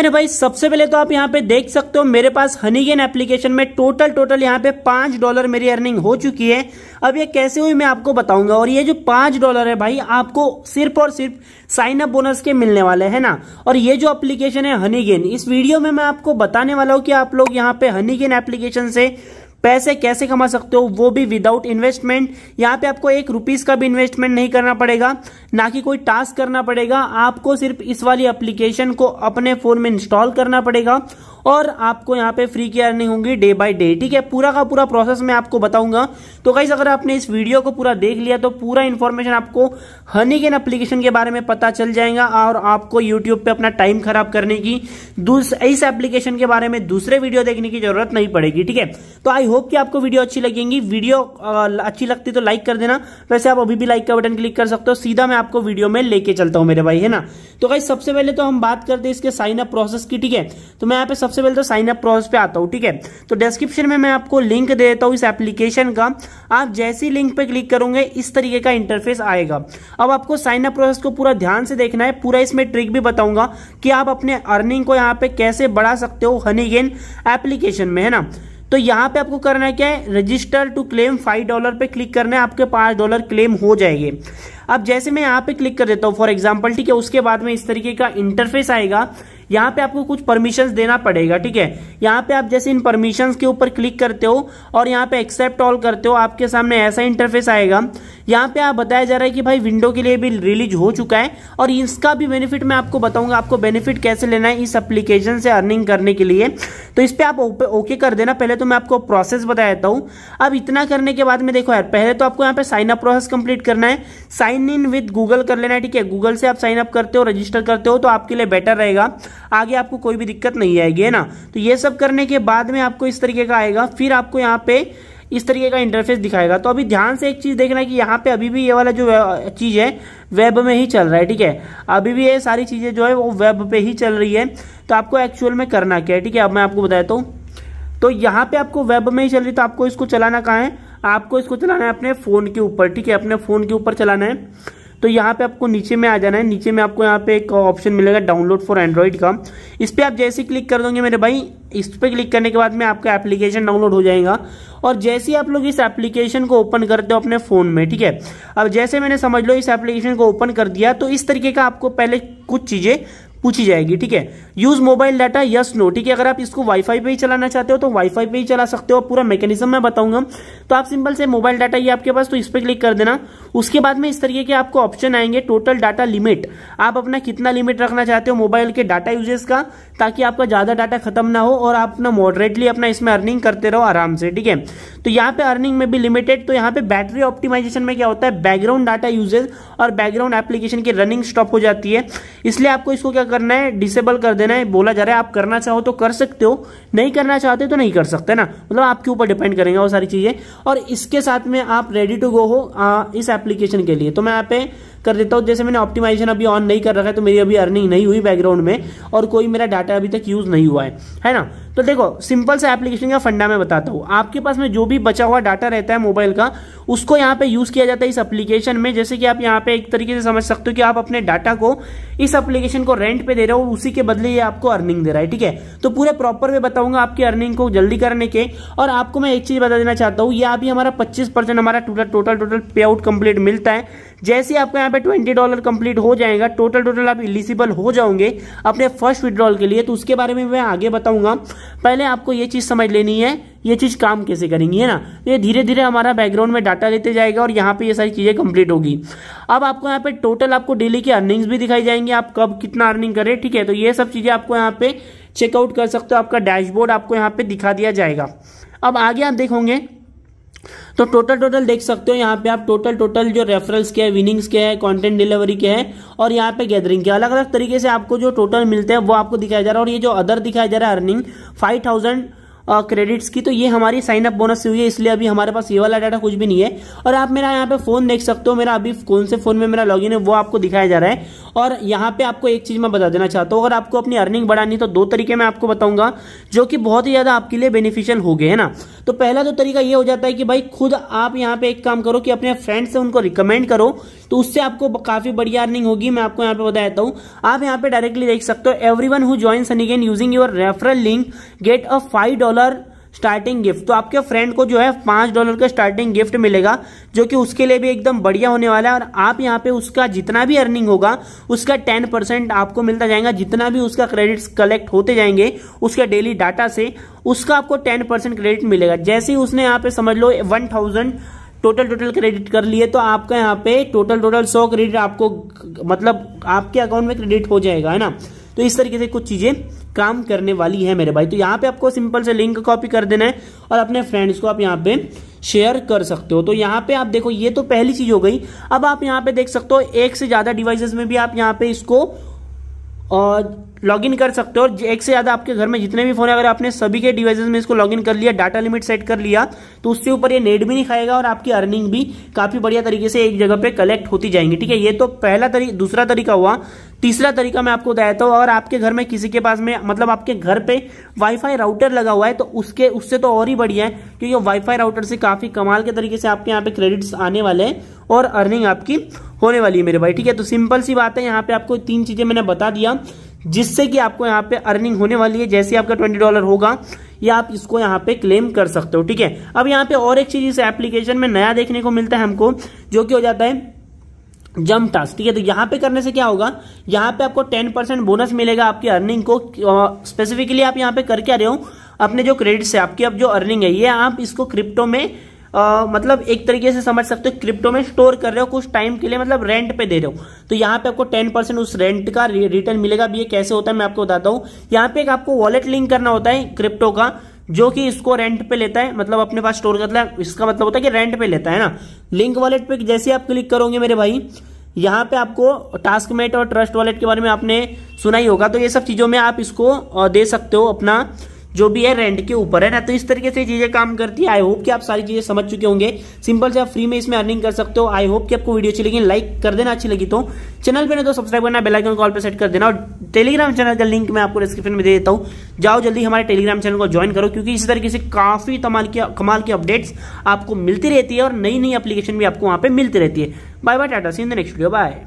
मेरे भाई सबसे पहले तो आप यहाँ पे देख सकते हो मेरे पास हनीगेन एप्लीकेशन में टोटल टोटल यहाँ पे पांच डॉलर मेरी अर्निंग हो चुकी है अब ये कैसे हुई मैं आपको बताऊंगा और ये जो पांच डॉलर है भाई आपको सिर्फ और सिर्फ साइन अप बोनस के मिलने वाले है ना और ये जो एप्लीकेशन है हनीगेन इस वीडियो में मैं आपको बताने वाला हूँ कि आप लोग यहाँ पे हनीगेन एप्लीकेशन से पैसे कैसे कमा सकते हो वो भी विदाउट इन्वेस्टमेंट यहाँ पे आपको एक रुपीज का भी इन्वेस्टमेंट नहीं करना पड़ेगा ना कि कोई टास्क करना पड़ेगा आपको सिर्फ इस वाली एप्लीकेशन को अपने फोन में इंस्टॉल करना पड़ेगा और आपको यहाँ पे फ्री की अर्निंग होंगी डे बाय डे ठीक है पूरा का पूरा प्रोसेस मैं आपको बताऊंगा तो गाइज अगर आपने इस वीडियो को पूरा देख लिया तो पूरा इन्फॉर्मेशन आपको हनी हनीकेन एप्लीकेशन के बारे में पता चल जाएगा और आपको यूट्यूब पे अपना टाइम खराब करने की इस एप्लीकेशन के बारे में दूसरे वीडियो देखने की जरूरत नहीं पड़ेगी ठीक है तो आई होप कि आपको वीडियो अच्छी लगेंगी वीडियो अच्छी लगती तो लाइक कर देना वैसे आप अभी भी लाइक का बटन क्लिक कर सकते हो सीधा मैं आपको वीडियो में लेके चलता हूँ मेरे भाई है ना तो भाई सबसे पहले तो हम बात करते हैं इसके साइन अप प्रोसेस की ठीक है तो मैं यहाँ पे सबसे पहले तो साइन अप प्रोसेस पे आता हूँ ठीक है तो डिस्क्रिप्शन में मैं आपको लिंक दे देता हूँ इस एप्लीकेशन का आप जैसे ही लिंक पे क्लिक करोगे इस तरीके का इंटरफेस आएगा अब आपको साइन अप प्रोसेस को पूरा ध्यान से देखना है पूरा इसमें ट्रिक भी बताऊंगा कि आप अपने अर्निंग को यहाँ पे कैसे बढ़ा सकते हो हनी गेन एप्लीकेशन में है ना तो यहाँ पे आपको करना है क्या है register to claim five dollar पे क्लिक करना है आपके पाँच डॉलर क्लेम हो जाएंगे अब जैसे मैं यहाँ पे क्लिक कर देता हूँ फॉर एग्जाम्पल ठीक है उसके बाद में इस तरीके का इंटरफेस आएगा यहाँ पे आपको कुछ परमिशन देना पड़ेगा ठीक है यहाँ पे आप जैसे इन परमिशन के ऊपर क्लिक करते हो और यहाँ पे एक्सेप्ट ऑल करते हो आपके सामने ऐसा इंटरफेस आएगा यहाँ पे आप बताया जा रहा है कि भाई विंडो के लिए भी रिलीज हो चुका है और इसका भी बेनिफिट मैं आपको बताऊंगा आपको बेनिफिट कैसे लेना है इस एप्लीकेशन से अर्निंग करने के लिए तो इस पर आप ओके कर देना पहले तो मैं आपको प्रोसेस बता देता हूँ अब इतना करने के बाद में देखो यार पहले तो आपको यहाँ पे साइन अप प्रोसेस कंप्लीट करना है sign sign in with Google कर लेना है ठीक है गूगल से आप साइन अप करते हो रजिस्टर करते हो तो आपके लिए बेटर रहेगा आगे आपको कोई भी दिक्कत नहीं आएगी है ना तो ये सब करने के बाद में आपको इस तरीके का आएगा फिर आपको यहाँ पे इस तरीके का इंटरफेस दिखाएगा तो अभी ध्यान से एक चीज देखना है कि यहाँ पे अभी भी ये वाला जो चीज है वेब में ही चल रहा है ठीक है अभी भी ये सारी चीजें जो है वो वेब पे ही चल रही है तो आपको एक्चुअल में करना क्या है ठीक है अब मैं आपको बताया तो, तो यहाँ पे आपको वेब में ही चल रही तो आपको इसको चलाना कहाँ है आपको इसको चलाना है अपने फ़ोन के ऊपर ठीक है अपने फ़ोन के ऊपर चलाना है तो यहाँ पे आपको नीचे में आ जाना है नीचे में आपको यहाँ पे एक ऑप्शन मिलेगा डाउनलोड फॉर एंड्रॉइड का इस पर आप जैसे क्लिक कर दोगे मेरे भाई इस पर क्लिक करने के बाद में आपका एप्लीकेशन डाउनलोड हो जाएगा और जैसे ही आप लोग इस एप्लीकेशन को ओपन करते हो अपने फ़ोन में ठीक है अब जैसे मैंने समझ लो इस एप्लीकेशन को ओपन कर दिया तो इस तरीके का आपको पहले कुछ चीज़ें पूछी जाएगी ठीक है use mobile data yes no ठीक है अगर आप इसको वाईफाई पे ही चलाना चाहते हो तो वाईफाई पे ही चला सकते हो पूरा मैकेनिज्म मैं बताऊंगा तो आप सिंपल से मोबाइल डाटा ये आपके पास तो इस पर क्लिक कर देना उसके बाद में इस तरीके के आपको ऑप्शन आएंगे टोटल डाटा लिमिट आप अपना कितना लिमिट रखना चाहते हो मोबाइल के डाटा यूजेस का ताकि आपका ज़्यादा डाटा खत्म ना हो और आप अपना मॉडरेटली अपना इसमें अर्निंग करते रहो आराम से ठीक है तो यहाँ पे अर्निंग में भी लिमिटेड तो यहाँ पे बैटरी ऑप्टिमाइजेशन में क्या होता है बैकग्राउंड डाटा यूजेज और बैकग्राउंड एप्लीकेशन की रनिंग स्टॉप हो जाती है इसलिए आपको इसको क्या करना है डिसेबल कर देना है बोला जा रहा है आप करना चाहो तो कर सकते हो नहीं करना चाहते तो नहीं कर सकते ना मतलब आपके ऊपर डिपेंड करेंगे वो सारी चीज़ें और इसके साथ में आप रेडी टू गो हो इस एप्लीकेशन के लिए तो मैं यहाँ पे कर देता हूँ जैसे मैंने ऑप्टिमाइजेशन अभी ऑन नहीं कर रखा है तो मेरी अभी अर्निंग नहीं हुई बैकग्राउंड में और कोई मेरा डाटा अभी तक यूज़ नहीं हुआ है है ना तो देखो सिंपल सा एप्लीकेशन का फंडा मैं बताता हूँ आपके पास में जो भी बचा हुआ डाटा रहता है मोबाइल का उसको यहाँ पे यूज़ किया जाता है इस एप्लीकेशन में जैसे कि आप यहाँ पे एक तरीके से समझ सकते हो कि आप अपने डाटा को इस एप्लीकेशन को रेंट पे दे रहे हो और उसी के बदले ये आपको अर्निंग दे रहा है ठीक है तो पूरे प्रॉपर वे बताऊंगा आपकी अर्निंग को जल्दी करने के और आपको मैं एक चीज़ बता देना चाहता हूँ यह अभी हमारा पच्चीस हमारा total total payout complete मिलता है जैसे आपका यहाँ पे ट्वेंटी डॉलर कंप्लीट हो जाएगा टोटल टोटल आप इलिजिबल हो जाओगे अपने फर्स्ट विड्रॉल के लिए तो उसके बारे में मैं आगे बताऊंगा पहले आपको ये चीज़ समझ लेनी है ये चीज़ काम कैसे करेंगी है ना तो ये धीरे धीरे हमारा बैकग्राउंड में डाटा लेते जाएगा और यहाँ पे ये सारी चीज़ें कंप्लीट होगी अब आपको यहाँ पे टोटल आपको डेली की अर्निंग्स भी दिखाई जाएंगी आप कब कितना अर्निंग करें ठीक है तो ये सब चीज़ें आपको यहाँ पे चेकआउट कर सकते हो आपका डैशबोर्ड आपको यहाँ पे दिखा दिया जाएगा अब आगे आप देखोगे तो टोटल टोटल देख सकते हो यहाँ पे आप टोटल टोटल जो रेफरल्स के विनिंग्स के हैं कंटेंट डिलीवरी के हैं और यहाँ पे गैदरिंग के अलग अलग तरीके से आपको जो टोटल मिलते हैं वो आपको दिखाया जा रहा है और ये जो अदर दिखाया जा रहा है अर्निंग फाइव थाउजेंड क्रेडिट्स की तो ये हमारी साइन अप बोनस हुई है इसलिए अभी हमारे पास ये वाला डाटा कुछ भी नहीं है और आप मेरा यहाँ पे फोन देख सकते हो मेरा अभी कौन से फोन में मेरा लॉग है वो आपको दिखाया जा रहा है और यहाँ पे आपको एक चीज़ मैं बता देना चाहता हूँ अगर आपको अपनी अर्निंग बढ़ानी तो दो तरीके मैं आपको बताऊंगा जो कि बहुत ही ज़्यादा आपके लिए बेनिफिशियल हो गए है ना तो पहला जो तरीका ये हो जाता है कि भाई खुद आप यहाँ पे एक काम करो कि अपने फ्रेंड से उनको रिकमेंड करो तो उससे आपको काफ़ी बढ़िया अर्निंग होगी मैं आपको यहाँ पे बता देता हूँ आप यहाँ पे डायरेक्टली देख सकते हो everyone who join Honeygain using your referral link get a five dollar starting gift तो आपके फ्रेंड को जो है पाँच डॉलर का स्टार्टिंग गिफ्ट मिलेगा जो कि उसके लिए भी एकदम बढ़िया होने वाला है और आप यहाँ पे उसका जितना भी अर्निंग होगा उसका टेन परसेंट आपको मिलता जाएगा जितना भी उसका क्रेडिट्स कलेक्ट होते जाएंगे उसके डेली डाटा से उसका आपको टेन परसेंट क्रेडिट मिलेगा जैसे ही उसने यहाँ पे समझ लो one thousand total total credit कर लिए तो आपका यहाँ पे टोटल टोटल सौ क्रेडिट आपको मतलब आपके अकाउंट में क्रेडिट हो जाएगा है ना तो इस तरीके से कुछ चीज़ें काम करने वाली है मेरे भाई तो यहाँ पे आपको सिंपल से लिंक कॉपी कर देना है और अपने फ्रेंड्स को आप यहाँ पे शेयर कर सकते हो तो यहाँ पे आप देखो ये तो पहली चीज हो गई अब आप यहाँ पे देख सकते हो एक से ज्यादा डिवाइसेस में भी आप यहाँ पे इसको और इन कर सकते हो और एक से ज़्यादा आपके घर में जितने भी फ़ोन है अगर आपने सभी के डिवाइस में इसको लॉग इन कर लिया डाटा लिमिट सेट कर लिया तो उससे ऊपर ये नेट भी नहीं खाएगा और आपकी अर्निंग भी काफ़ी बढ़िया तरीके से एक जगह पे कलेक्ट होती जाएंगी ठीक है ये तो पहला तरी, दूसरा तरीका हुआ तीसरा तरीका मैं आपको बताया था और आपके घर में किसी के पास में मतलब आपके घर पे वाईफाई राउटर लगा हुआ है तो उसके उससे तो और ही बढ़िया है क्योंकि वाईफाई राउटर से काफ़ी कमाल के तरीके से आपके यहाँ पे क्रेडिट्स आने वाले हैं और अर्निंग आपकी होने वाली है मेरे भाई ठीक है तो सिंपल सी बात है यहाँ पे आपको तीन चीज़ें मैंने बता दिया जिससे कि आपको यहाँ पे अर्निंग होने वाली है जैसे आपका ट्वेंटी डॉलर होगा या आप इसको यहाँ पे क्लेम कर सकते हो ठीक है अब यहाँ पे और एक चीज़ इस एप्लीकेशन में नया देखने को मिलता है हमको जो कि हो जाता है जम टास्क ठीक है तो यहाँ पे करने से क्या होगा यहाँ पे आपको टेन परसेंट बोनस मिलेगा आपकी अर्निंग को स्पेसिफिकली आप यहाँ पे करके आ रहे हो अपने जो क्रेडिट से आपकी अब जो अर्निंग है ये आप इसको क्रिप्टो में आ, मतलब एक तरीके से समझ सकते हो क्रिप्टो में स्टोर कर रहे हो कुछ टाइम के लिए मतलब रेंट पे दे रहे हो तो यहाँ पे आपको टेन परसेंट उस रेंट का रिटर्न मिलेगा भी ये कैसे होता है मैं आपको बताता हूँ यहाँ पे एक आपको वॉलेट लिंक करना होता है क्रिप्टो का जो कि इसको रेंट पे लेता है मतलब अपने पास स्टोर करता है इसका मतलब होता है कि रेंट पे लेता है ना लिंक वॉलेट पे जैसे आप क्लिक करोगे मेरे भाई यहाँ पे आपको टास्क मेट और ट्रस्ट वॉलेट के बारे में आपने सुना ही होगा तो ये सब चीज़ों में आप इसको दे सकते हो अपना जो भी है रेंट के ऊपर है ना तो इस तरीके से चीजें काम करती है आई होप कि आप सारी चीजें समझ चुके होंगे सिंपल से आप फ्री में इसमें अर्निंग कर सकते हो आई होप कि आपको वीडियो अच्छी लगी लाइक कर देना अच्छी लगी तो चैनल पर ना तो सब्सक्राइब करना बेलाइकन कॉल पर सेट कर देना और टेलीग्राम चैनल का लिंक मैं आपको डिस्क्रिप्शन में दे देता हूँ जाओ जल्दी हमारे टेलीग्राम चैनल को ज्वाइन करो क्योंकि इसी तरीके से काफी तमाल की कमाल की अपडेट्स आपको मिलती रहती है और नई नई एप्लीकेशन भी आपको वहाँ पे मिलती रहती है बाय बाय टाटा see in the next video bye